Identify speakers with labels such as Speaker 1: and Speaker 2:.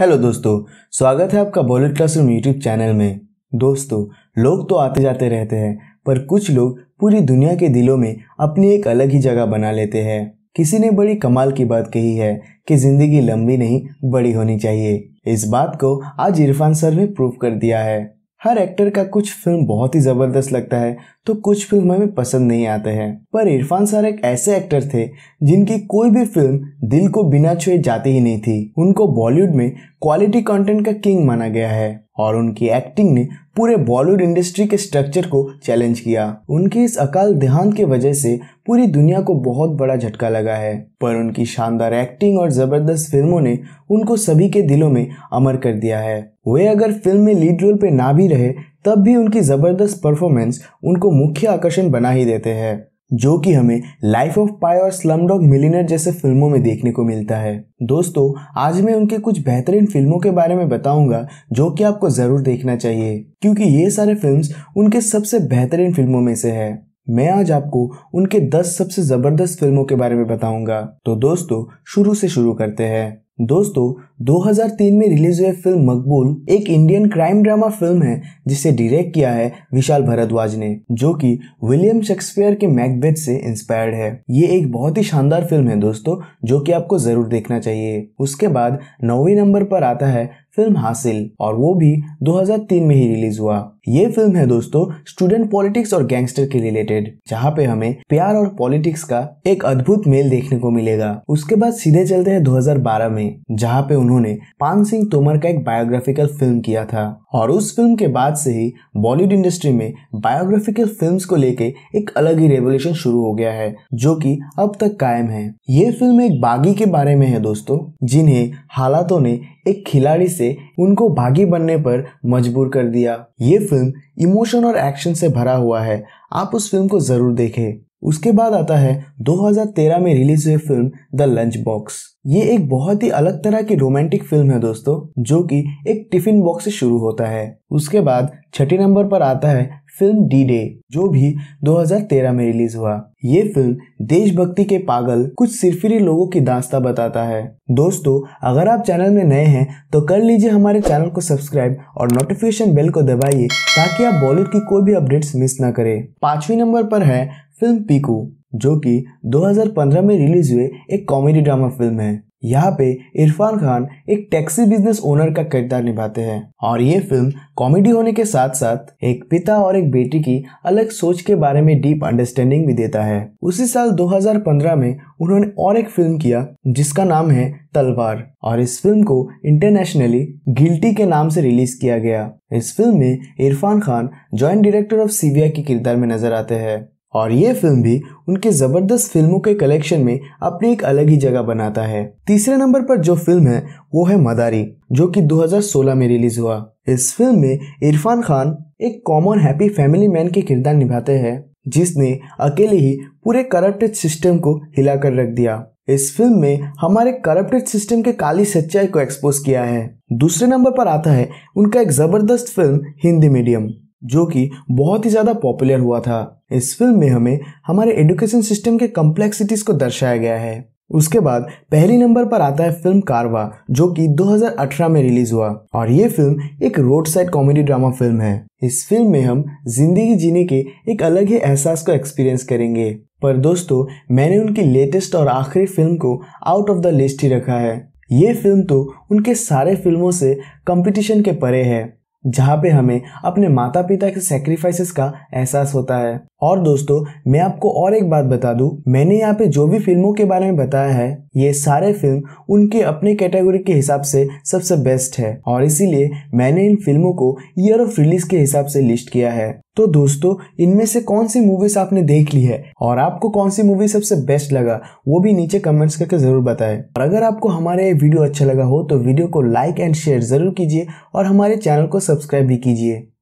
Speaker 1: hello दोस्तों स्वागत है आपका बॉलीवुड क्लासरूम यूट्यूब चैनल में दोस्तों लोग तो आते जाते रहते हैं पर कुछ लोग पूरी दुनिया के दिलों में अपनी एक अलग ही जगह बना लेते हैं किसी ने बड़ी कमाल की बात कही है कि ज़िंदगी लंबी नहीं बड़ी होनी चाहिए इस बात को आज इरफान सर ने प्रूव कर दिया है हर एक्टर का कुछ फिल्म बहुत ही ज़बरदस्त लगता है तो कुछ फिल्म हमें पसंद नहीं आते हैं पर इरफान सर एक ऐसे एक्टर थे जिनकी कोई भी फिल्म दिल को बिना छुए जाती ही नहीं थी उनको बॉलीवुड में क्वालिटी कंटेंट का किंग माना गया है और उनकी एक्टिंग ने पूरे बॉलीवुड इंडस्ट्री के स्ट्रक्चर को चैलेंज किया उनके इस अकाल देहांत की वजह से पूरी दुनिया को बहुत बड़ा झटका लगा है पर उनकी शानदार एक्टिंग और जबरदस्त फिल्मों ने उनको सभी के दिलों में अमर कर दिया है वे अगर फिल्म में लीड रोल पे ना भी रहे तब भी उनकी जबरदस्त परफॉर्मेंस उनको मुख्य आकर्षण बना ही देते हैं जो कि हमें लाइफ ऑफ पाई और स्लम डॉग मिलीनर जैसे फिल्मों में देखने को मिलता है दोस्तों आज मैं उनके कुछ बेहतरीन फिल्मों के बारे में बताऊंगा जो कि आपको ज़रूर देखना चाहिए क्योंकि ये सारे फिल्म्स उनके सबसे बेहतरीन फिल्मों में से है मैं आज आपको उनके 10 सबसे ज़बरदस्त फिल्मों के बारे में बताऊंगा तो दोस्तों शुरू से शुरू करते हैं दोस्तों 2003 में रिलीज हुई फिल्म मकबूल एक इंडियन क्राइम ड्रामा फिल्म है जिसे डायरेक्ट किया है विशाल भरद्वाज ने जो कि विलियम शेक्सपियर के मैकबेथ से इंस्पायर्ड है ये एक बहुत ही शानदार फिल्म है दोस्तों जो कि आपको जरूर देखना चाहिए उसके बाद नौवे नंबर पर आता है फिल्म हासिल और वो भी 2003 में ही रिलीज हुआ ये फिल्म है दोस्तों स्टूडेंट पॉलिटिक्स और गैंगस्टर के रिलेटेड जहाँ पे हमें प्यार और पॉलिटिक्स का एक अद्भुत मेल देखने को मिलेगा उसके बाद सीधे चलते हैं 2012 में जहाँ पे उन्होंने पान सिंह तोमर का एक बायोग्राफिकल फिल्म किया था और उस फिल्म के बाद से ही बॉलीवुड इंडस्ट्री में बायोग्राफिकल फिल्म्स को लेके एक अलग ही रेवोल्यूशन शुरू हो गया है जो कि अब तक कायम है ये फिल्म एक बागी के बारे में है दोस्तों जिन्हें हालातों ने एक खिलाड़ी से उनको भागी बनने पर मजबूर कर दिया ये फिल्म इमोशन और एक्शन से भरा हुआ है आप उस फिल्म को जरूर देखें उसके बाद आता है 2013 में रिलीज हुई फिल्म द लंच बॉक्स ये एक बहुत ही अलग तरह की रोमांटिक फिल्म है दोस्तों जो कि एक टिफिन बॉक्स से शुरू होता है उसके बाद छठे नंबर पर आता है फिल्म डी डे जो भी 2013 में रिलीज हुआ ये फिल्म देशभक्ति के पागल कुछ सिरफिरी लोगों की दास्ता बताता है दोस्तों अगर आप चैनल में नए हैं तो कर लीजिए हमारे चैनल को सब्सक्राइब और नोटिफिकेशन बेल को दबाइए ताकि आप बॉलीवुड की कोई भी अपडेट्स मिस ना करें पांचवी नंबर पर है फिल्म पीकू जो कि 2015 में रिलीज हुए एक कॉमेडी ड्रामा फिल्म है यहाँ पे इरफान खान एक टैक्सी बिजनेस ओनर का किरदार निभाते हैं और ये फिल्म कॉमेडी होने के साथ साथ एक पिता और एक बेटी की अलग सोच के बारे में डीप अंडरस्टैंडिंग भी देता है उसी साल 2015 में उन्होंने और एक फिल्म किया जिसका नाम है तलवार और इस फिल्म को इंटरनेशनली गिल्टी के नाम से रिलीज किया गया इस फिल्म में Irrfan Khan joint director of CBI के किरदार में नजर आते हैं और ये फिल्म भी उनके ज़बरदस्त फिल्मों के कलेक्शन में अपनी एक अलग ही जगह बनाता है तीसरे नंबर पर जो फिल्म है वो है मदारी जो कि 2016 में रिलीज हुआ इस फिल्म में इरफान खान एक कॉमन हैप्पी फैमिली मैन के किरदार निभाते हैं जिसने अकेले ही पूरे करप्टेड सिस्टम को हिलाकर रख दिया इस फिल्म में हमारे करप्टेड सिस्टम के काली सच्चाई को एक्सपोज किया है दूसरे नंबर पर आता है उनका एक जबरदस्त फिल्म हिंदी मीडियम जो कि बहुत ही ज़्यादा पॉपुलर हुआ था इस फिल्म में हमें हमारे एडुकेशन सिस्टम के कम्प्लेक्सिटीज़ को दर्शाया गया है उसके बाद पहले नंबर पर आता है फिल्म कारवा जो कि 2018 में रिलीज हुआ और ये फिल्म एक road side comedy drama film है इस फिल्म में हम जिंदगी जीने के एक अलग ही एहसास को एक्सपीरियंस करेंगे पर दोस्तों मैंने उनकी लेटेस्ट और आखिरी फिल्म को आउट ऑफ द लिस्ट ही रखा है ये फिल्म तो उनके सारे फिल्मों से कंपटीशन के परे है जहाँ पे हमें अपने माता पिता के सेक्रीफाइसेस का एहसास होता है और दोस्तों मैं आपको और एक बात बता दूं मैंने यहाँ पे जो भी फिल्मों के बारे में बताया है ये सारे फिल्म उनके अपने कैटेगरी के हिसाब से सबसे बेस्ट है और इसीलिए मैंने इन फिल्मों को ईयर ऑफ रिलीज के हिसाब से लिस्ट किया है तो दोस्तों इनमें से कौन सी मूवीज आपने देख ली है और आपको कौन सी मूवी सबसे बेस्ट लगा वो भी नीचे कमेंट्स करके जरूर बताएं और अगर आपको हमारा ये वीडियो अच्छा लगा हो तो वीडियो को लाइक एंड शेयर जरूर कीजिए और हमारे चैनल को सब्सक्राइब भी कीजिए